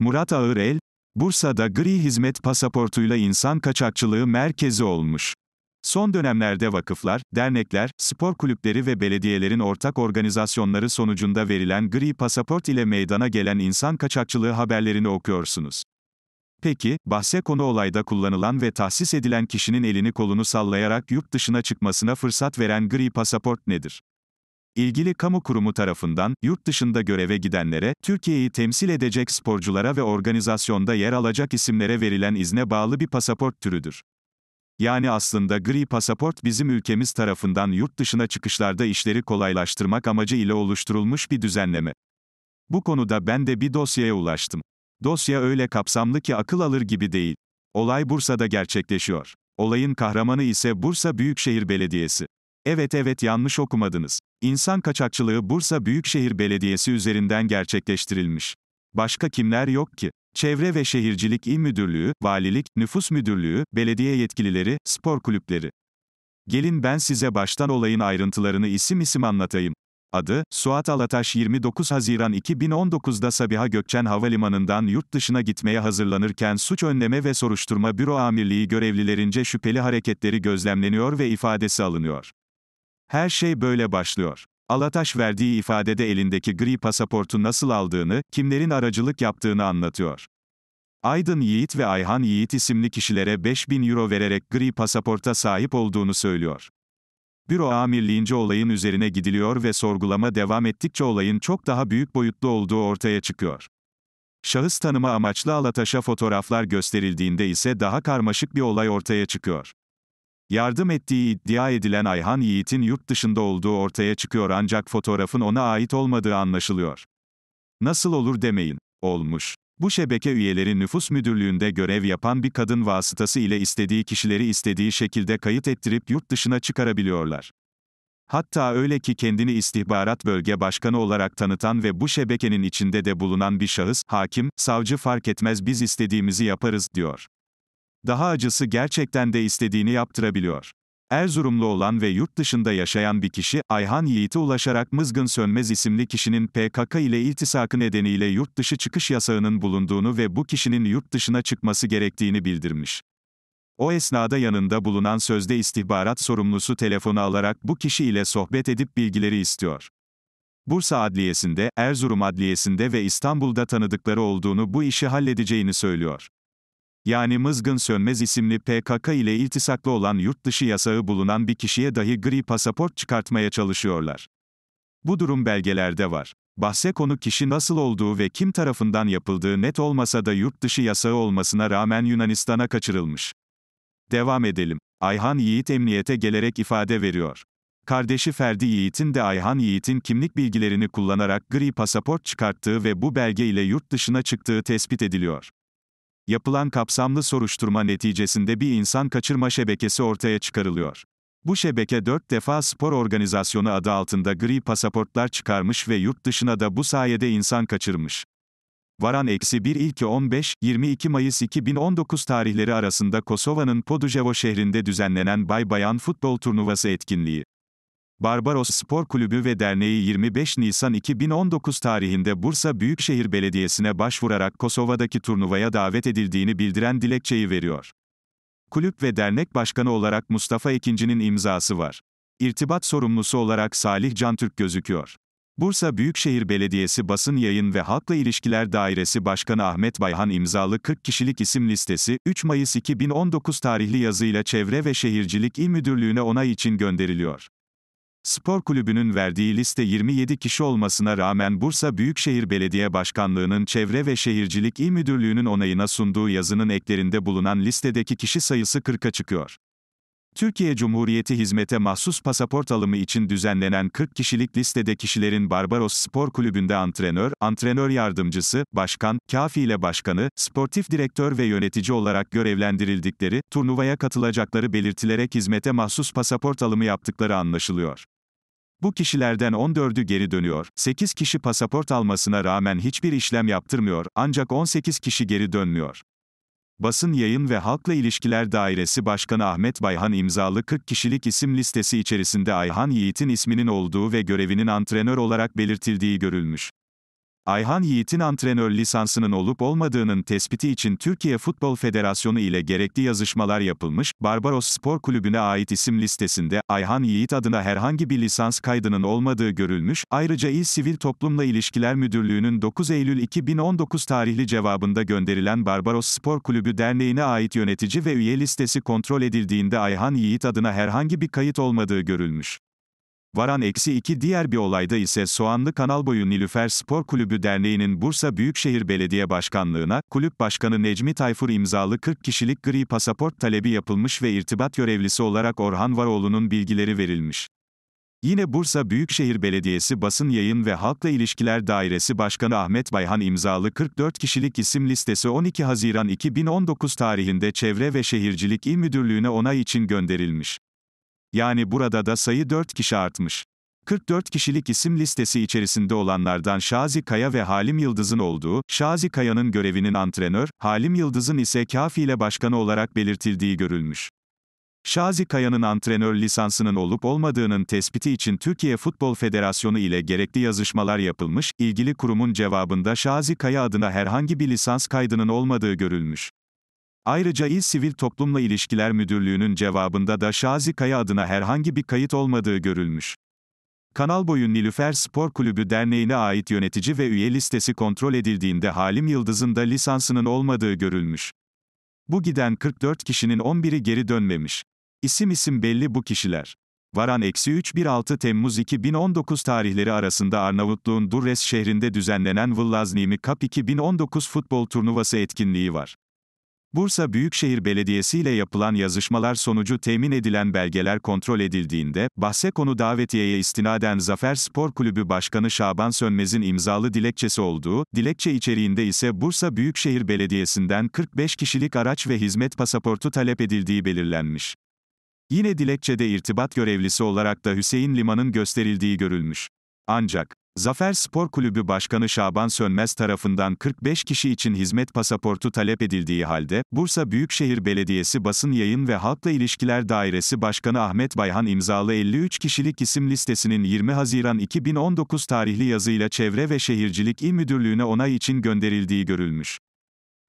Murat Ağırel, Bursa'da gri hizmet pasaportuyla insan kaçakçılığı merkezi olmuş. Son dönemlerde vakıflar, dernekler, spor kulüpleri ve belediyelerin ortak organizasyonları sonucunda verilen gri pasaport ile meydana gelen insan kaçakçılığı haberlerini okuyorsunuz. Peki, bahse konu olayda kullanılan ve tahsis edilen kişinin elini kolunu sallayarak yurt dışına çıkmasına fırsat veren gri pasaport nedir? ilgili kamu kurumu tarafından, yurt dışında göreve gidenlere, Türkiye'yi temsil edecek sporculara ve organizasyonda yer alacak isimlere verilen izne bağlı bir pasaport türüdür. Yani aslında gri pasaport bizim ülkemiz tarafından yurt dışına çıkışlarda işleri kolaylaştırmak amacı ile oluşturulmuş bir düzenleme. Bu konuda ben de bir dosyaya ulaştım. Dosya öyle kapsamlı ki akıl alır gibi değil. Olay Bursa'da gerçekleşiyor. Olayın kahramanı ise Bursa Büyükşehir Belediyesi. Evet evet yanlış okumadınız. İnsan kaçakçılığı Bursa Büyükşehir Belediyesi üzerinden gerçekleştirilmiş. Başka kimler yok ki? Çevre ve Şehircilik İl Müdürlüğü, Valilik, Nüfus Müdürlüğü, belediye yetkilileri, spor kulüpleri. Gelin ben size baştan olayın ayrıntılarını isim isim anlatayım. Adı, Suat Alataş 29 Haziran 2019'da Sabiha Gökçen Havalimanı'ndan yurt dışına gitmeye hazırlanırken Suç Önleme ve Soruşturma Büro Amirliği görevlilerince şüpheli hareketleri gözlemleniyor ve ifadesi alınıyor. Her şey böyle başlıyor. Alataş verdiği ifadede elindeki gri pasaportu nasıl aldığını, kimlerin aracılık yaptığını anlatıyor. Aydın Yiğit ve Ayhan Yiğit isimli kişilere 5000 euro vererek gri pasaporta sahip olduğunu söylüyor. Büro amirliğince olayın üzerine gidiliyor ve sorgulama devam ettikçe olayın çok daha büyük boyutlu olduğu ortaya çıkıyor. Şahıs tanıma amaçlı Alataş'a fotoğraflar gösterildiğinde ise daha karmaşık bir olay ortaya çıkıyor. Yardım ettiği iddia edilen Ayhan Yiğit'in yurt dışında olduğu ortaya çıkıyor ancak fotoğrafın ona ait olmadığı anlaşılıyor. Nasıl olur demeyin. Olmuş. Bu şebeke üyeleri nüfus müdürlüğünde görev yapan bir kadın vasıtası ile istediği kişileri istediği şekilde kayıt ettirip yurt dışına çıkarabiliyorlar. Hatta öyle ki kendini istihbarat bölge başkanı olarak tanıtan ve bu şebekenin içinde de bulunan bir şahıs, hakim, savcı fark etmez biz istediğimizi yaparız, diyor daha acısı gerçekten de istediğini yaptırabiliyor. Erzurumlu olan ve yurt dışında yaşayan bir kişi, Ayhan Yiğit'e ulaşarak Mızgın Sönmez isimli kişinin PKK ile iltisakı nedeniyle yurt dışı çıkış yasağının bulunduğunu ve bu kişinin yurt dışına çıkması gerektiğini bildirmiş. O esnada yanında bulunan sözde istihbarat sorumlusu telefonu alarak bu kişi ile sohbet edip bilgileri istiyor. Bursa Adliyesi'nde, Erzurum Adliyesi'nde ve İstanbul'da tanıdıkları olduğunu bu işi halledeceğini söylüyor yani Mızgın Sönmez isimli PKK ile iltisaklı olan yurt dışı yasağı bulunan bir kişiye dahi gri pasaport çıkartmaya çalışıyorlar. Bu durum belgelerde var. Bahse konu kişi nasıl olduğu ve kim tarafından yapıldığı net olmasa da yurt dışı yasağı olmasına rağmen Yunanistan'a kaçırılmış. Devam edelim. Ayhan Yiğit emniyete gelerek ifade veriyor. Kardeşi Ferdi Yiğit'in de Ayhan Yiğit'in kimlik bilgilerini kullanarak gri pasaport çıkarttığı ve bu belge ile yurt dışına çıktığı tespit ediliyor. Yapılan kapsamlı soruşturma neticesinde bir insan kaçırma şebekesi ortaya çıkarılıyor. Bu şebeke dört defa spor organizasyonu adı altında gri pasaportlar çıkarmış ve yurt dışına da bu sayede insan kaçırmış. Varan eksi 1 ilki 15, 22 Mayıs 2019 tarihleri arasında Kosova'nın Podujevo şehrinde düzenlenen Bay Bayan Futbol Turnuvası etkinliği. Barbaros Spor Kulübü ve Derneği 25 Nisan 2019 tarihinde Bursa Büyükşehir Belediyesi'ne başvurarak Kosova'daki turnuvaya davet edildiğini bildiren dilekçeyi veriyor. Kulüp ve dernek başkanı olarak Mustafa Ekinci'nin imzası var. İrtibat sorumlusu olarak Salih Cantürk gözüküyor. Bursa Büyükşehir Belediyesi Basın Yayın ve Halkla İlişkiler Dairesi Başkanı Ahmet Bayhan imzalı 40 kişilik isim listesi 3 Mayıs 2019 tarihli yazıyla Çevre ve Şehircilik İl Müdürlüğü'ne onay için gönderiliyor. Spor kulübünün verdiği liste 27 kişi olmasına rağmen Bursa Büyükşehir Belediye Başkanlığı'nın Çevre ve Şehircilik İl Müdürlüğü'nün onayına sunduğu yazının eklerinde bulunan listedeki kişi sayısı 40'a çıkıyor. Türkiye Cumhuriyeti hizmete mahsus pasaport alımı için düzenlenen 40 kişilik listede kişilerin Barbaros Spor Kulübü'nde antrenör, antrenör yardımcısı, başkan, ile başkanı, sportif direktör ve yönetici olarak görevlendirildikleri, turnuvaya katılacakları belirtilerek hizmete mahsus pasaport alımı yaptıkları anlaşılıyor. Bu kişilerden 14'ü geri dönüyor. 8 kişi pasaport almasına rağmen hiçbir işlem yaptırmıyor, ancak 18 kişi geri dönmüyor. Basın Yayın ve Halkla İlişkiler Dairesi Başkanı Ahmet Bayhan imzalı 40 kişilik isim listesi içerisinde Ayhan Yiğit'in isminin olduğu ve görevinin antrenör olarak belirtildiği görülmüş. Ayhan Yiğit'in antrenör lisansının olup olmadığının tespiti için Türkiye Futbol Federasyonu ile gerekli yazışmalar yapılmış, Barbaros Spor Kulübü'ne ait isim listesinde, Ayhan Yiğit adına herhangi bir lisans kaydının olmadığı görülmüş, ayrıca İl Sivil Toplumla İlişkiler Müdürlüğü'nün 9 Eylül 2019 tarihli cevabında gönderilen Barbaros Spor Kulübü Derneği'ne ait yönetici ve üye listesi kontrol edildiğinde Ayhan Yiğit adına herhangi bir kayıt olmadığı görülmüş. Varan eksi 2 diğer bir olayda ise Soğanlı Kanalboyu Nilüfer Spor Kulübü Derneği'nin Bursa Büyükşehir Belediye Başkanlığı'na, kulüp başkanı Necmi Tayfur imzalı 40 kişilik gri pasaport talebi yapılmış ve irtibat görevlisi olarak Orhan Varoğlu'nun bilgileri verilmiş. Yine Bursa Büyükşehir Belediyesi Basın Yayın ve Halkla İlişkiler Dairesi Başkanı Ahmet Bayhan imzalı 44 kişilik isim listesi 12 Haziran 2019 tarihinde Çevre ve Şehircilik İl Müdürlüğü'ne onay için gönderilmiş. Yani burada da sayı 4 kişi artmış. 44 kişilik isim listesi içerisinde olanlardan Şazi Kaya ve Halim Yıldız'ın olduğu, Şazi Kaya'nın görevinin antrenör, Halim Yıldız'ın ise Kafi ile başkanı olarak belirtildiği görülmüş. Şazi Kaya'nın antrenör lisansının olup olmadığının tespiti için Türkiye Futbol Federasyonu ile gerekli yazışmalar yapılmış, ilgili kurumun cevabında Şazi Kaya adına herhangi bir lisans kaydının olmadığı görülmüş. Ayrıca İl Sivil Toplumla İlişkiler Müdürlüğü'nün cevabında da Şazi Kaya adına herhangi bir kayıt olmadığı görülmüş. Kanal Kanalboyu Nilüfer Spor Kulübü Derneği'ne ait yönetici ve üye listesi kontrol edildiğinde Halim Yıldız'ın da lisansının olmadığı görülmüş. Bu giden 44 kişinin 11'i geri dönmemiş. İsim isim belli bu kişiler. Varan 3 1 Temmuz 2019 tarihleri arasında Arnavutluğun Durres şehrinde düzenlenen Vlaznimi Cup 2019 futbol turnuvası etkinliği var. Bursa Büyükşehir Belediyesi ile yapılan yazışmalar sonucu temin edilen belgeler kontrol edildiğinde, bahse konu davetiyeye istinaden Zafer Spor Kulübü Başkanı Şaban Sönmez'in imzalı dilekçesi olduğu, dilekçe içeriğinde ise Bursa Büyükşehir Belediyesi'nden 45 kişilik araç ve hizmet pasaportu talep edildiği belirlenmiş. Yine dilekçede irtibat görevlisi olarak da Hüseyin Liman'ın gösterildiği görülmüş. Ancak, Zafer Spor Kulübü Başkanı Şaban Sönmez tarafından 45 kişi için hizmet pasaportu talep edildiği halde, Bursa Büyükşehir Belediyesi Basın Yayın ve Halkla İlişkiler Dairesi Başkanı Ahmet Bayhan imzalı 53 kişilik isim listesinin 20 Haziran 2019 tarihli yazıyla Çevre ve Şehircilik İl Müdürlüğü'ne onay için gönderildiği görülmüş.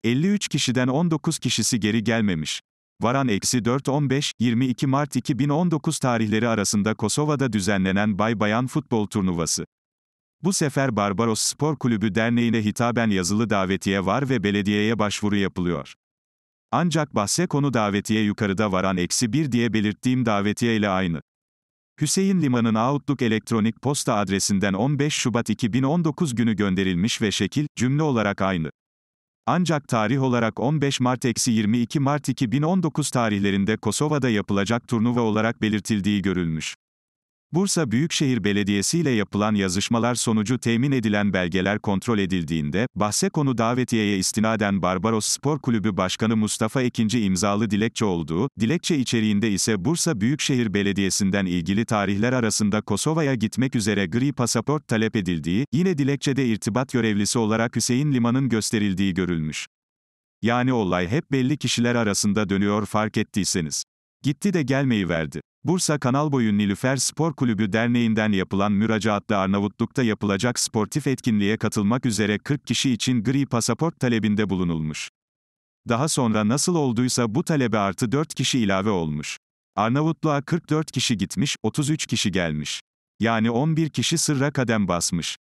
53 kişiden 19 kişisi geri gelmemiş. Varan eksi 4-15, 22 Mart 2019 tarihleri arasında Kosova'da düzenlenen Bay Bayan futbol turnuvası. Bu sefer Barbaros Spor Kulübü Derneği'ne hitaben yazılı davetiye var ve belediyeye başvuru yapılıyor. Ancak bahse konu davetiye yukarıda varan eksi bir diye belirttiğim davetiye ile aynı. Hüseyin Liman'ın Outlook elektronik posta adresinden 15 Şubat 2019 günü gönderilmiş ve şekil, cümle olarak aynı. Ancak tarih olarak 15 Mart-22 Mart 2019 tarihlerinde Kosova'da yapılacak turnuva olarak belirtildiği görülmüş. Bursa Büyükşehir Belediyesi ile yapılan yazışmalar sonucu temin edilen belgeler kontrol edildiğinde, bahse konu davetiyeye istinaden Barbaros Spor Kulübü Başkanı Mustafa Ekinci imzalı dilekçe olduğu, dilekçe içeriğinde ise Bursa Büyükşehir Belediyesi'nden ilgili tarihler arasında Kosova'ya gitmek üzere gri pasaport talep edildiği, yine dilekçede irtibat görevlisi olarak Hüseyin Liman'ın gösterildiği görülmüş. Yani olay hep belli kişiler arasında dönüyor fark ettiyseniz. Gitti de gelmeyi verdi. Bursa Kanal Kanalboyu Nilüfer Spor Kulübü Derneği'nden yapılan müracaatta Arnavutluk'ta yapılacak sportif etkinliğe katılmak üzere 40 kişi için gri pasaport talebinde bulunulmuş. Daha sonra nasıl olduysa bu talebe artı 4 kişi ilave olmuş. Arnavutluğa 44 kişi gitmiş, 33 kişi gelmiş. Yani 11 kişi sırra kadem basmış.